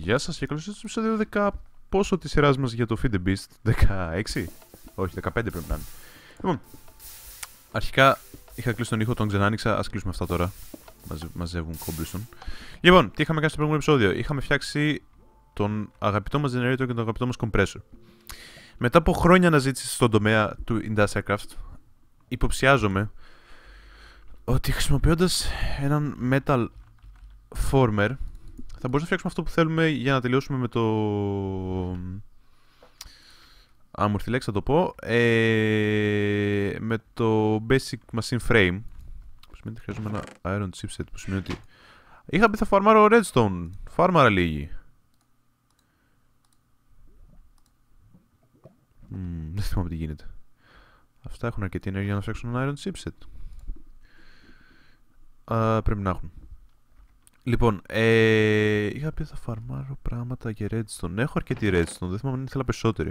Γεια σας και καλώς ήρθατε στο επεισόδιο 10 πόσο της σειράς μας για το Feed the Beast 16 όχι 15 πρέπει να είναι Λοιπόν αρχικά είχα κλείσει τον ήχο τον ξανάνοιξα ας κλείσουμε αυτά τώρα Μαζε, μαζεύουν κόμπλιστον Λοιπόν τι είχαμε κάνει στο προηγούμενο επεισόδιο είχαμε φτιάξει τον αγαπητό μας generator και τον αγαπητό μας compressor μετά από χρόνια αναζήτησης στον τομέα του Industrial Craft υποψιάζομαι ότι χρησιμοποιώντας έναν metal former θα μπορούσαμε να φτιάξουμε αυτό που θέλουμε για να τελειώσουμε με το... Άμορφη λέξη θα το πω. Ε, με το basic machine frame. Που σημαίνει ότι χρειάζομαι ένα iron chipset που σημαίνει ότι... Είχα πει θα φαρμάρω redstone. Φάρμαρα λίγη. Mm, δεν θυμάμαι τι γίνεται. Αυτά έχουν αρκετή ενέργεια να φτιάξουν ένα iron chipset. Uh, πρέπει να έχουν. Λοιπόν, ε, είχα πει θα φαρμάρω πράγματα για Redstone. Έχω αρκετή Redstone, δεν θυμάμαι αν ήθελα περισσότερη.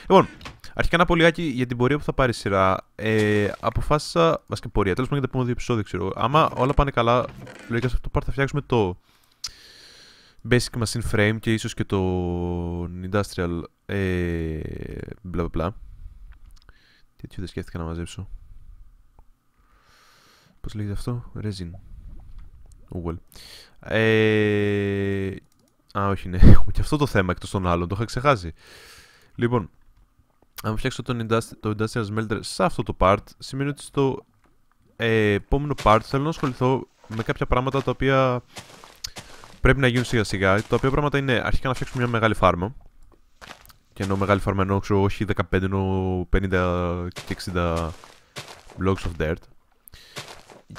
Λοιπόν, αρχικά να πω λιγάκι για την πορεία που θα πάρει η σειρά. Ε, αποφάσισα. Βασικά πορεία, τέλος πάντων για τα επόμενα δύο επεισόδια ξέρω. Άμα όλα πάνε καλά, λογικά σε αυτό το πάρ θα φτιάξουμε το Basic Machine Frame και ίσως και το Industrial. Ε, bla bla Τι έτσι δεν σκέφτηκα να μαζέψω. Πώς λέγεται αυτό, Resin. well. Ε... Α, όχι, ναι. Έχουμε και αυτό το θέμα εκτός των άλλων. Το είχα ξεχάσει. Λοιπόν, αν φτιάξω τον industri- το Industrial Smelter σε αυτό το part, σημαίνει ότι στο ε, επόμενο part θέλω να ασχοληθώ με κάποια πράγματα τα οποία πρέπει να γίνουν σιγά σιγά. Τα οποία πράγματα είναι αρχικά να φτιάξουμε μια μεγάλη φάρμα. Και ενώ μεγάλη φάρμα ενώ ξέρω, όχι 15, ενώ 50 και 60 blocks of dirt.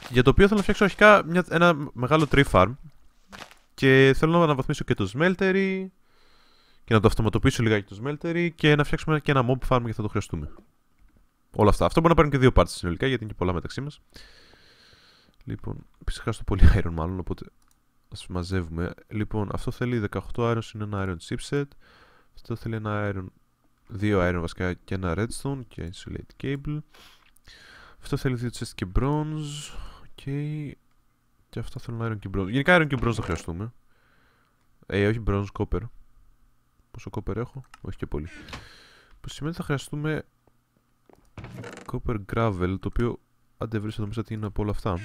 Για το οποίο θέλω να φτιάξω αρχικά μια, ένα μεγάλο tree farm και θέλω να αναβαθμίσω και το Smeltery και να το αυτοματοποιήσω λιγάκι το Smeltery και να φτιάξουμε και ένα mob farm γιατί θα το χρειαστούμε. Όλα αυτά. Αυτό μπορεί να πάρουν και δύο parts συνολικά γιατί είναι και πολλά μεταξύ μας. Λοιπόν, επίση το πολύ iron μάλλον, οπότε ας μαζεύουμε. Λοιπόν, αυτό θέλει 18 iron είναι ένα iron chipset. Αυτό θέλει ένα iron, δύο iron βασικά και ένα redstone και insulate cable. Αυτό θέλει δύο chest και bronze. Okay. Και αυτά θέλουν Iron και Bronze. Γενικά Iron και Bronze θα χρειαστούμε. Ε, όχι Bronze, Copper. Πόσο Copper έχω, όχι και πολύ. Που σημαίνει θα χρειαστούμε Copper Gravel, το οποίο αντεβρίσω εδώ μέσα τι είναι από όλα αυτά.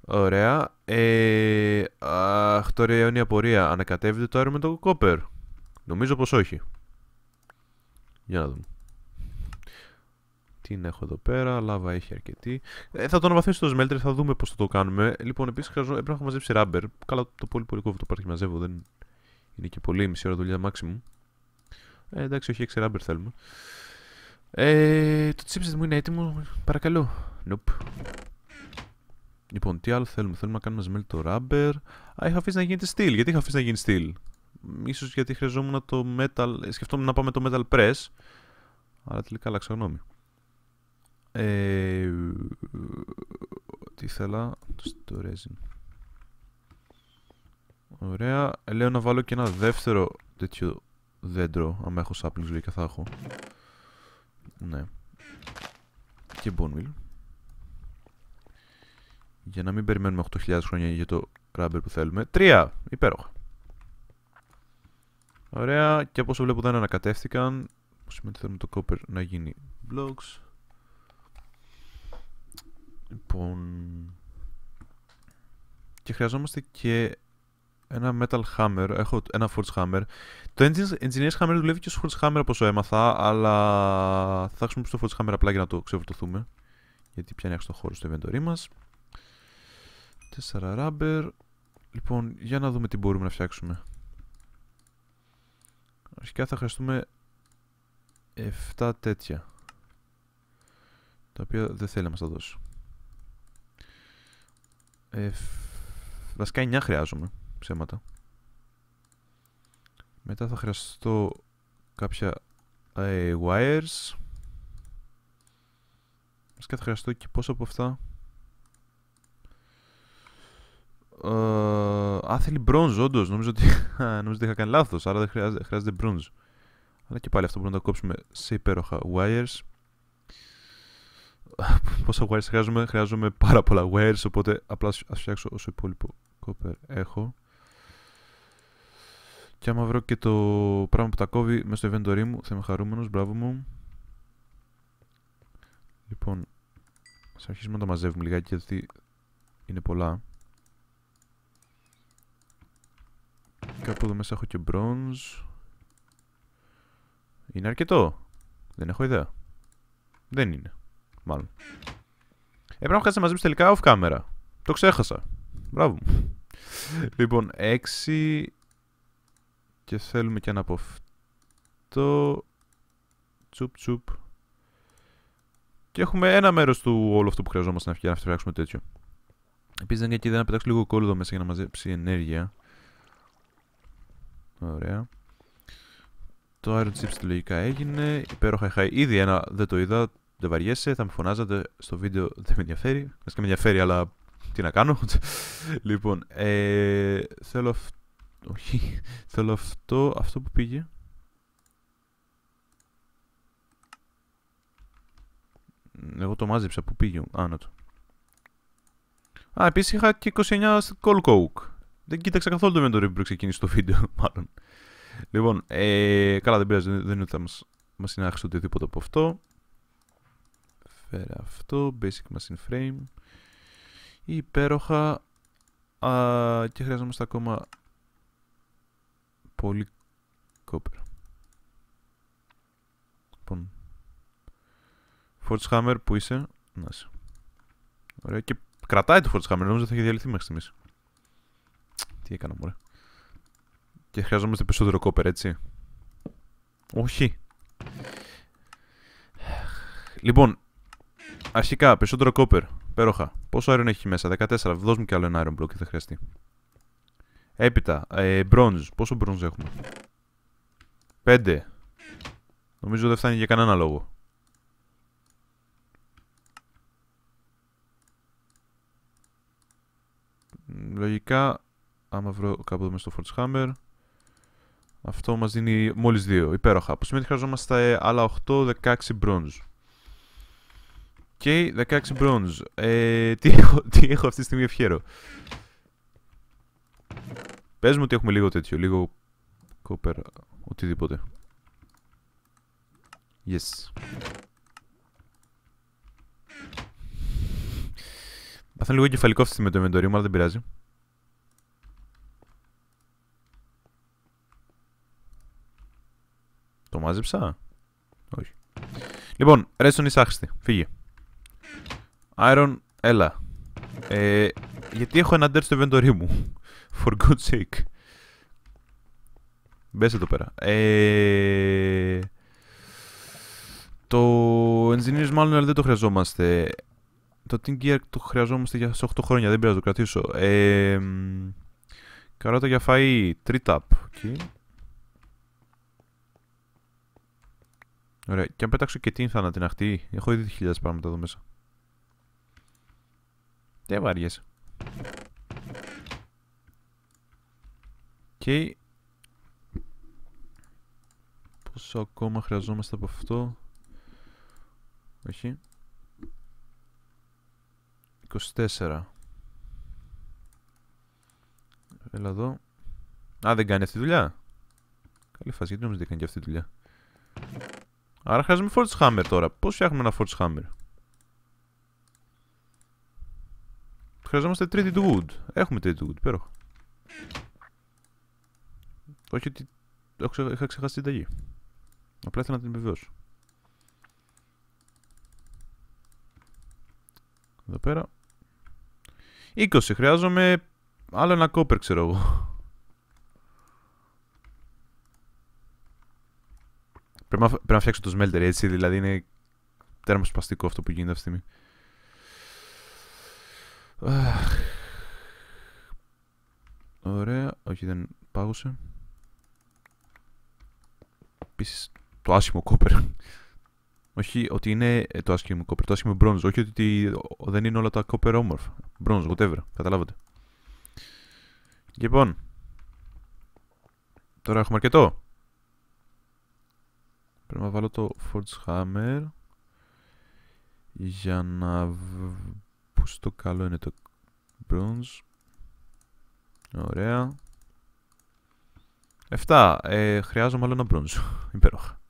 Ωραία. Ε, αχ, τώρα η αιώνια πορεία. Ανακατεύεται το Iron με το Copper. Νομίζω πως όχι. Για να δούμε. Τι να έχω εδώ πέρα. Λάβα έχει αρκετή. Ε, θα το αναβαθμίσω στο smelter θα δούμε πώς θα το κάνουμε. Ε, λοιπόν, επίσης ε, πρέπει να έχω μαζέψει ράμπερ. Καλά, το πολύ πολύ κόβω το υπάρχει μαζεύω. Δεν είναι και πολύ, μισή ώρα δουλειά maximum. Ε, εντάξει, όχι έξι ράμπερ θέλουμε. Ε, το chipset μου είναι έτοιμο, παρακαλώ. Nope. Λοιπόν, τι άλλο θέλουμε. Θέλουμε να κάνουμε σμέλ το ράμπερ. Α, είχα αφήσει να γίνεται steel. Γιατί είχα αφήσει να γίνει steel. Ίσως γιατί χρειαζόμουν το metal... Σκεφτόμουν να πάμε το metal press. Αλλά τελικά άλλαξα γνώμη. Ε, τι ήθελα, το resin. Ωραία, ε, λέω να βάλω και ένα δεύτερο τέτοιο δέντρο, αν έχω saplings και θα έχω. Ναι. Και bone Για να μην περιμένουμε 8.000 χρόνια για το rubber που θέλουμε. Τρία! Υπέροχα. Ωραία, και από όσο βλέπω δεν ανακατεύτηκαν. Που σημαίνει ότι θέλουμε το copper να γίνει blocks. Λοιπόν... Και χρειαζόμαστε και ένα Metal Hammer, έχω ένα Forge Hammer. Το Engineer's Hammer δουλεύει και στο Forge Hammer το έμαθα, αλλά θα χρησιμοποιήσω το Forge Hammer απλά για να το ξεφορτωθούμε. Γιατί πιάνει άξιο το χώρο στο inventory μας. 4 rubber. Λοιπόν, για να δούμε τι μπορούμε να φτιάξουμε. Αρχικά θα χρειαστούμε 7 τέτοια. Τα οποία δεν θέλει να μας τα δώσει. Ε, βασικά 9 χρειάζομαι ψέματα. Μετά θα χρειαστώ κάποια ε, wires. Βασικά θα χρειαστώ και πόσα από αυτά. Ε, α, θέλει bronze όντως. Νομίζω ότι, νομίζω ότι είχα κάνει λάθος, άρα δεν χρειάζεται, χρειάζεται bronze. Αλλά και πάλι αυτό μπορούμε να το κόψουμε σε υπέροχα wires πόσα wires χρειάζομαι. Χρειάζομαι πάρα πολλά wires, οπότε απλά ας φτιάξω όσο υπόλοιπο copper έχω. Και άμα βρω και το πράγμα που τα κόβει μέσα στο inventory μου, θα είμαι χαρούμενος, μπράβο μου. Λοιπόν, ας αρχίσουμε να τα μαζεύουμε λιγάκι, γιατί είναι πολλά. Κάπου εδώ μέσα έχω και bronze. Είναι αρκετό. Δεν έχω ιδέα. Δεν είναι. Μάλλον. Ε, Έπρεπε να έχω κάτσει να μαζέψει τελικά off camera. Το ξέχασα. Μπράβο μου. λοιπόν, 6. Και θέλουμε και ένα από αυτό. Τσουπ τσουπ. Και έχουμε ένα μέρος του όλου αυτού που χρειαζόμαστε να φτιάξουμε τέτοιο. Επίσης δεν είναι και ιδέα να πετάξω λίγο κόλλο εδώ μέσα για να μαζέψει ενέργεια. Ωραία. Το Iron Chips λογικά έγινε. Υπέροχα είχα ήδη ένα, δεν το είδα δεν βαριέσαι, θα με φωνάζατε στο βίντεο, δεν με ενδιαφέρει. και με ενδιαφέρει, αλλά τι να κάνω. λοιπόν, ε, θέλω, αυ... Όχι. θέλω αυτό, αυτό που πήγε. Εγώ το μάζεψα, που πήγε, άνω Α, επίσης είχα και 29 Cold Coke. Δεν κοίταξα καθόλου το inventory που ξεκίνησε το βίντεο, μάλλον. Λοιπόν, ε, καλά δεν πειράζει, δεν είναι ότι θα μας, συνάξει οτιδήποτε από αυτό πέρα αυτό, basic machine frame. Υπέροχα. Α, και χρειαζόμαστε ακόμα πολύ κόπερ. Λοιπόν. Forge που είσαι. Να είσαι. Ωραία. Και κρατάει το Forge Hammer. Νομίζω θα έχει διαλυθεί μέχρι στιγμής. Τι έκανα μωρέ. Και χρειαζόμαστε περισσότερο κόπερ, έτσι. Όχι. Λοιπόν, Αρχικά, περισσότερο κόπερ. Πέροχα. Πόσο iron έχει μέσα, 14. Δώσ' μου κι άλλο ένα iron block και θα χρειαστεί. Έπειτα, ε, bronze. Πόσο bronze έχουμε. 5. Νομίζω δεν φτάνει για κανένα λόγο. Λογικά, άμα βρω κάπου μέσα στο Forge αυτό μας δίνει μόλις 2. Υπέροχα. Που σημαίνει ότι χρειαζόμαστε ε, άλλα 8, 16 bronze. OK, 16 bronze. Ε, τι, έχω, τι έχω αυτή τη στιγμή ευχαίρω. Πες μου ότι έχουμε λίγο τέτοιο, λίγο κόπερ, οτιδήποτε. Yes. Παθαίνω λίγο κεφαλικό αυτή με το inventory μου, αλλά δεν πειράζει. Το μάζεψα? Όχι. Λοιπόν, ρέστον εις άχρηστη. Φύγε. Iron, έλα. Ε, γιατί έχω ένα dirt στο inventory μου. For good sake. Μπες εδώ πέρα. Ε, το engineers μάλλον δεν το χρειαζόμαστε. Το team gear το χρειαζόμαστε για 8 χρόνια, δεν πειράζει, το κρατήσω. Ε, καρότα για φαΐ, τρίταπ. Okay. Ωραία, και αν πέταξω και τι θα ανατιναχτεί. Έχω ήδη χιλιάδες πράγματα εδώ μέσα. Δεν βαριέσαι. Και... Πόσο ακόμα χρειαζόμαστε από αυτό. Όχι. 24. Έλα εδώ. Α, δεν κάνει αυτή τη δουλειά. Καλή φάση, γιατί νομίζω δεν κάνει και αυτή τη δουλειά. Άρα χρειάζομαι Forge Hammer τώρα. Πώς φτιάχνουμε ένα Forge Hammer. Χρειαζόμαστε τρίτη του wood. Έχουμε τρίτη του wood, υπέροχα. Όχι ότι είχα ξεχάσει την ταγή. Απλά ήθελα να την επιβεβαιώσω. Εδώ πέρα. 20. Χρειάζομαι άλλο ένα κόπερ, ξέρω εγώ. Πρέπει να, πρέπει να φτιάξω το smelter έτσι, δηλαδή είναι τέρμα σπαστικό αυτό που γίνεται αυτή τη στιγμή. Ωραία. Όχι, δεν πάγωσε. Επίσης, το άσχημο κόπερ. όχι ότι είναι ε, το άσχημο κόπερ, το άσχημο μπρόνζ. Όχι ότι δεν είναι όλα τα κόπερ όμορφα. Μπρόνζ, whatever. Καταλάβατε. Λοιπόν. Τώρα έχουμε αρκετό. Πρέπει να βάλω το Forge Hammer για να Πού καλό είναι το bronze. Ωραία. Εφτά. Ε, χρειάζομαι άλλο ένα bronze. Υπέροχα.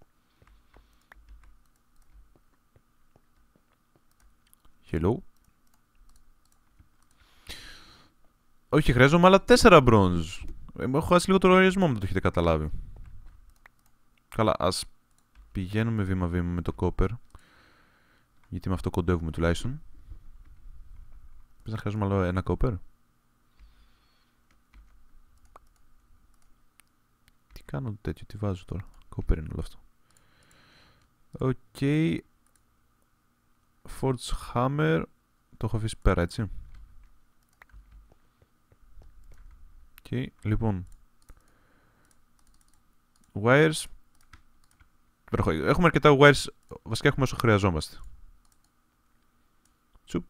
Hello. Όχι, χρειάζομαι άλλα 4 bronze. Ε, έχω χάσει λίγο το ρορισμό μου, το έχετε καταλάβει. Καλά, ας πηγαίνουμε βήμα-βήμα με το copper. Γιατί με αυτό κοντεύουμε τουλάχιστον. Πες να χάσουμε άλλο ένα κόπερ. Τι κάνω τέτοιο, τι βάζω τώρα. Κόπερ είναι όλο αυτό. Οκ. Okay. Forge Hammer. Το έχω αφήσει πέρα, έτσι. Okay. Λοιπόν. Wires. Έχουμε αρκετά wires. Βασικά έχουμε όσο χρειαζόμαστε. Τσουπ.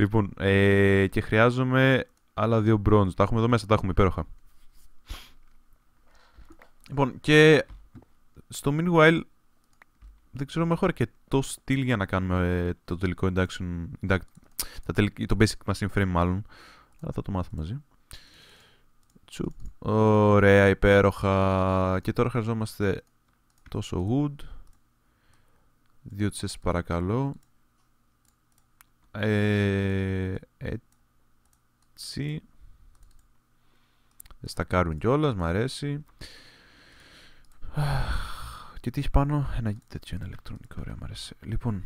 Λοιπόν, ε, και χρειάζομαι άλλα δύο bronze. Τα έχουμε εδώ μέσα, τα έχουμε υπέροχα. Λοιπόν, και στο meanwhile δεν ξέρω με έχω αρκετό στυλ για να κάνουμε ε, το τελικό induction, τα τελικ, το basic machine frame μάλλον, αλλά θα το μάθουμε μαζί. Τσουπ. Ωραία, υπέροχα. Και τώρα χρειαζόμαστε τόσο wood. Δύο τσες παρακαλώ. Ε, έτσι. Δεν στακάρουν κιόλας, μ' αρέσει. Και τι έχει πάνω, ένα τέτοιο ένα ηλεκτρονικό, ωραία, μ' αρέσει. Λοιπόν,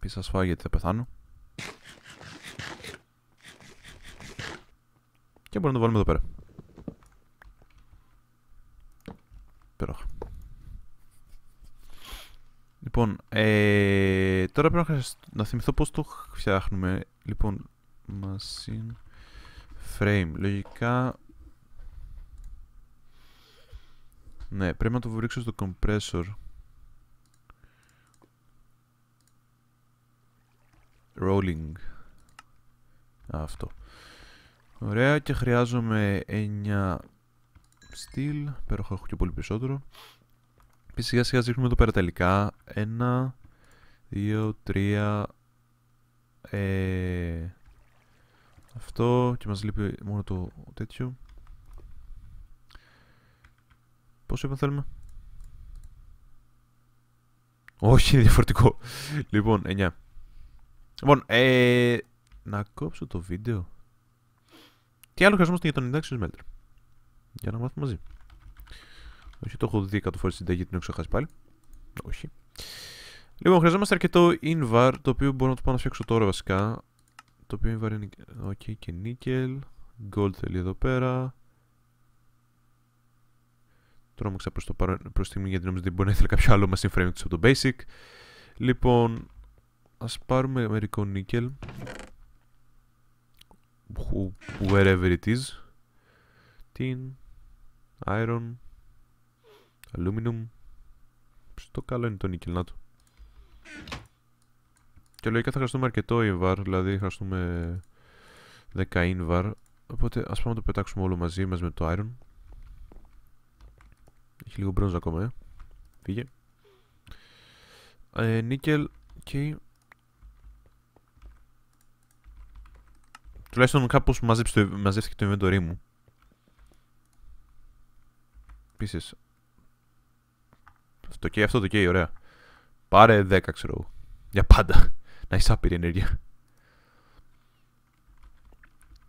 πεις σας φάω γιατί θα πεθάνω. Και μπορούμε να το βάλουμε εδώ πέρα. Υπέροχα. Λοιπόν, ε, τώρα πρέπει να, να θυμηθώ πώς το φτιάχνουμε. Λοιπόν, machine frame. Λογικά... Ναι, πρέπει να το βρίξω στο compressor. Rolling. αυτό. Ωραία και χρειάζομαι 9 steel. Πέρα έχω και πολύ περισσότερο. Και σιγά σιγά δείχνουμε εδώ πέρα τελικά. Ένα, δύο, 3 Ε, αυτό και μας λείπει μόνο το τέτοιο. Πόσο είπα θέλουμε. Όχι, είναι διαφορετικό. λοιπόν, 9. Λοιπόν, ε, να κόψω το βίντεο. Τι άλλο χρειαζόμαστε για τον συντάξιο Smelter. Για να μάθουμε μαζί. Όχι, το έχω δει 100 φορέ συνταγή, την έχω ξεχάσει πάλι. Όχι. Λοιπόν, χρειαζόμαστε αρκετό invar, το οποίο μπορώ να το πάω να φτιάξω τώρα βασικά. Το οποίο invar είναι. Οκ, okay, και nickel. Gold θέλει εδώ πέρα. Τρώμαξα προς το παρόν προς τη στιγμή γιατί νομίζω ότι μπορεί να ήθελε κάποιο άλλο machine framing από το basic. Λοιπόν, ας πάρουμε μερικό nickel. Wherever it is. Tin, iron, Αλούμινουμ. Στο καλό είναι το να του. Και λογικά θα χρειαστούμε αρκετό invar, δηλαδή χρειαστούμε 10 invar. Οπότε ας πάμε να το πετάξουμε όλο μαζί μας με το iron. Έχει λίγο bronze ακόμα, ε. Φύγε. Ε, νίκελ και... Τουλάχιστον κάπως μαζεύτηκε το inventory μου. Επίσης, το καίει αυτό, το καίει, ωραία. Πάρε 10, ξέρω εγώ. Για πάντα. Να έχει άπειρη ενέργεια.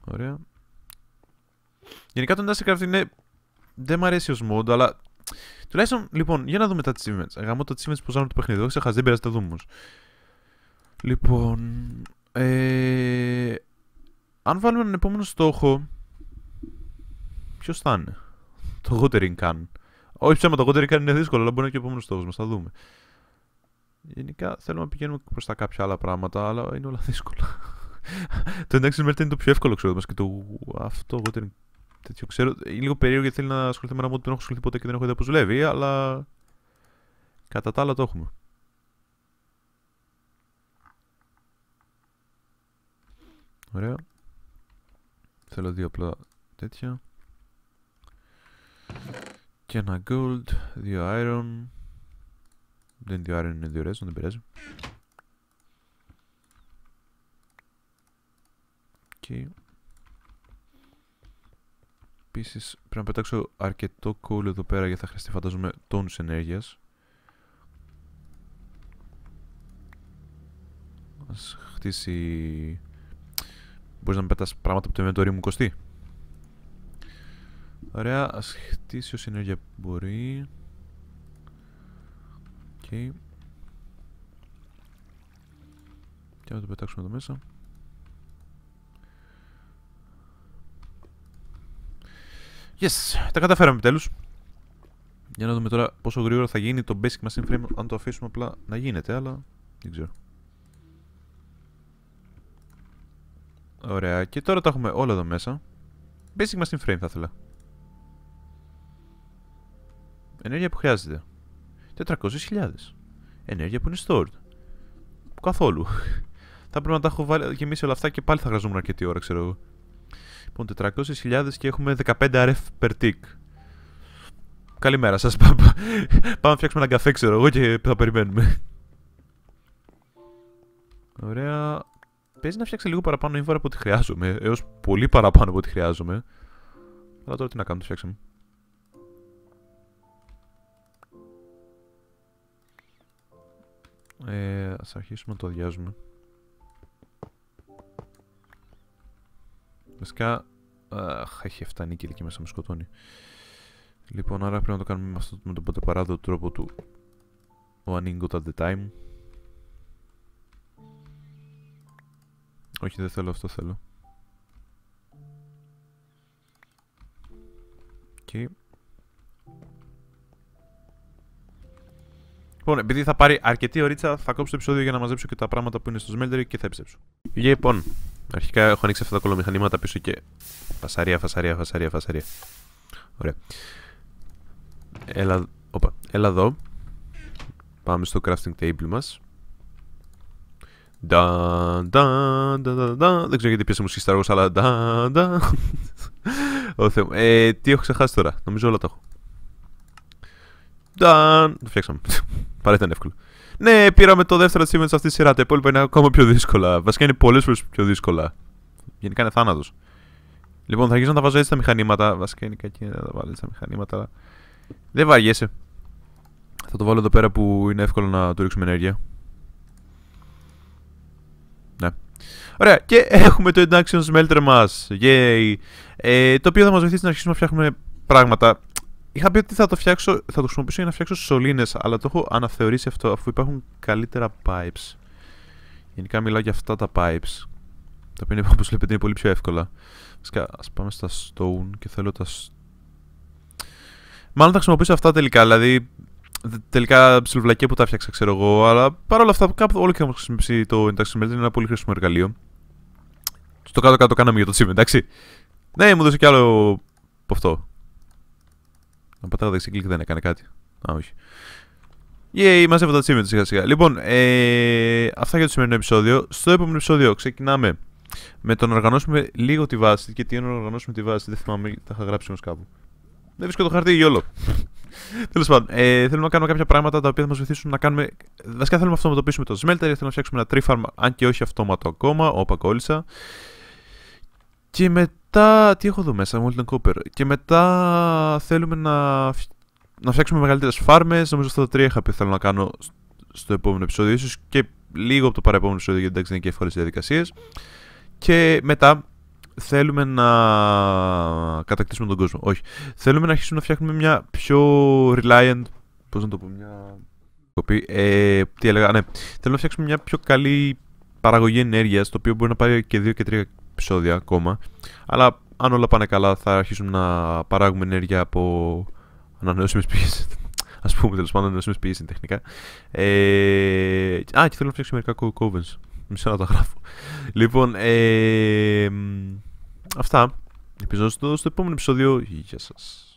Ωραία. Γενικά το Undercraft είναι. Δεν μ' αρέσει ως mod, αλλά. Τουλάχιστον, λοιπόν, για να δούμε τα achievements. Αγαμώ τα achievements που από το παιχνίδι. Όχι, δεν πειράζει, τα δούμε όμως. Λοιπόν. Ε... Αν βάλουμε έναν επόμενο στόχο. Ποιος θα είναι. Το watering can. Όχι ψέματα, εγώ καν είναι δύσκολο, αλλά μπορεί να είναι και ο επόμενος στόχος μας. Θα δούμε. Γενικά θέλουμε να πηγαίνουμε προς τα κάποια άλλα πράγματα, αλλά είναι όλα δύσκολα. το εντάξει είναι το πιο εύκολο, ξέρω μας και το αυτό εγώ δεν τέτοιο ξέρω. Είναι λίγο περίεργο γιατί θέλει να ασχοληθεί με ένα μόνο που δεν έχω ασχοληθεί ποτέ και δεν έχω ιδέα πώς δουλεύει, αλλά κατά τα άλλα το έχουμε. Ωραία. Θέλω δύο απλά τέτοια. Και ένα gold, δύο iron. Δεν είναι δύο iron, είναι δύο resin, δεν πειράζει. Και... Επίσης πρέπει να πετάξω αρκετό coal εδώ πέρα γιατί θα χρειαστεί φαντάζομαι τόνους ενέργειας. Ας χτίσει... Μπορείς να με πετάς πράγματα από το inventory μου κοστί. Ωραία, ας χτίσει ως ενέργεια μπορεί. Οκ. Okay. Και να το πετάξουμε εδώ μέσα. Yes, τα καταφέραμε επιτέλους. Για να δούμε τώρα πόσο γρήγορα θα γίνει το basic machine frame αν το αφήσουμε απλά να γίνεται, αλλά δεν ξέρω. Ωραία, και τώρα τα έχουμε όλα εδώ μέσα. Basic machine frame θα ήθελα. Ενέργεια που χρειάζεται. 400.000. Ενέργεια που είναι stored. Καθόλου. θα πρέπει να τα έχω βάλει και όλα αυτά και πάλι θα χρειαζόμουν αρκετή ώρα, ξέρω εγώ. Λοιπόν, 400.000 και έχουμε 15 RF per tick. Καλημέρα σας, πάμε να φτιάξουμε έναν καφέ ξέρω εγώ και θα περιμένουμε. Ωραία. Παίζει να φτιάξει λίγο παραπάνω ύμβαρα από ό,τι χρειάζομαι, έως πολύ παραπάνω από ό,τι χρειάζομαι. Αλλά τώρα τι να κάνω, το φτιάξαμε. Ε, ας αρχίσουμε να το αδειάζουμε. Βασικά, αχ, έχει φτάνει και δική μέσα με σκοτώνει. Λοιπόν, άρα πρέπει να το κάνουμε με, αυτό, με τον ποτέ παράδο τρόπο του One ingot at the time. Όχι, δεν θέλω αυτό, θέλω. Okay. Λοιπόν, επειδή θα πάρει αρκετή ωρίτσα, θα κόψω το επεισόδιο για να μαζέψω και τα πράγματα που είναι στο Smelter και θα επιστρέψω. Λοιπόν, αρχικά έχω ανοίξει αυτά τα κολομηχανήματα πίσω και. Φασαρία, φασαρία, φασαρία, φασαρία. Ωραία. Έλα, Οπα. Έλα εδώ. Πάμε στο crafting table μας. da da da. Δεν ξέρω γιατί πίεσα μουσική σταργός, αλλά Θεό. Ε, τι έχω ξεχάσει τώρα. Νομίζω όλα τα έχω. το φτιάξαμε. Παρά ήταν εύκολο. Ναι, πήραμε το δεύτερο achievement σε αυτή τη σειράς. Τα υπόλοιπα είναι ακόμα πιο δύσκολα. Βασικά είναι πολλές φορές πιο δύσκολα. Γενικά είναι θάνατος. Λοιπόν, θα αρχίσω να τα βάζω έτσι τα μηχανήματα. Βασικά είναι κακή να τα βάλω έτσι τα μηχανήματα. Δεν βαριέσαι. Θα το βάλω εδώ πέρα που είναι εύκολο να του ρίξουμε ενέργεια. Ναι. Ωραία, και έχουμε το Induction Smelter μας. Yay! Ε, το οποίο θα μας βοηθήσει να αρχίσουμε να φτιάχνουμε πράγματα Είχα πει ότι θα το, φτιάξω, θα το χρησιμοποιήσω για να φτιάξω σωλήνες, αλλά το έχω αναθεωρήσει αυτό αφού υπάρχουν καλύτερα pipes. Γενικά μιλάω για αυτά τα pipes. Τα οποία όπως βλέπετε είναι πολύ πιο εύκολα. Βασικά, ας πάμε στα stone και θέλω τα. Μάλλον θα χρησιμοποιήσω αυτά τελικά. Δηλαδή, τελικά ψιλοβλακία που τα φτιάξα, ξέρω εγώ. Αλλά παρόλα αυτά, κάπου όλοι είχαμε χρησιμοποιήσει το εντάξει είναι ένα πολύ χρήσιμο εργαλείο. Στο κάτω-κάτω κάναμε για το τσίμ, εντάξει. Ναι, μου δώσε κι άλλο από αυτό. Να πατάω δεξί κλικ δεν έκανε κάτι. Α, όχι. Yay, μας τα τσίμια σιγά σιγά. Λοιπόν, ε, αυτά για το σημερινό επεισόδιο. Στο επόμενο επεισόδιο ξεκινάμε με το να οργανώσουμε λίγο τη βάση. Και τι είναι να οργανώσουμε τη βάση, δεν θυμάμαι, τα είχα γράψει όμως κάπου. Δεν βρίσκω το χαρτί, γιόλο. Τέλος πάντων, ε, θέλουμε να κάνουμε κάποια πράγματα τα οποία θα μας βοηθήσουν να κάνουμε. Βασικά θέλουμε να αυτοματοποιήσουμε το smelter, θέλουμε να φτιάξουμε ένα τρίφαρμα, αν και όχι αυτόματο ακόμα. Όπα κόλλησα. Και με μετά, τι έχω εδώ μέσα, Molten Copper. Και μετά θέλουμε να, να φτιάξουμε μεγαλύτερες φάρμες. Νομίζω αυτά τα τρία είχα πει θέλω να κάνω στο επόμενο επεισόδιο, ίσως και λίγο από το παρεπόμενο επεισόδιο, γιατί εντάξει είναι και εύκολες διαδικασίες. Και μετά θέλουμε να κατακτήσουμε τον κόσμο. Όχι. Θέλουμε να αρχίσουμε να φτιάχνουμε μια πιο reliant. Πώς να το πω, μια. Ε, τι έλεγα, ναι. Θέλουμε να φτιάξουμε μια πιο καλή παραγωγή ενέργειας, το οποίο μπορεί να πάρει και 2 και 3 επεισόδια ακόμα. Αλλά αν όλα πάνε καλά, θα αρχίσουμε να παράγουμε ενέργεια από ανανεώσιμες πηγές. Ας πούμε, τέλος πάντων, ανανεώσιμες πηγές είναι τεχνικά. Ε, α, και θέλω να φτιάξω μερικά κόβεν. Μισό να τα γράφω. Λοιπόν, ε, αυτά. Ελπίζω στο, στο επόμενο επεισόδιο. Γεια σας.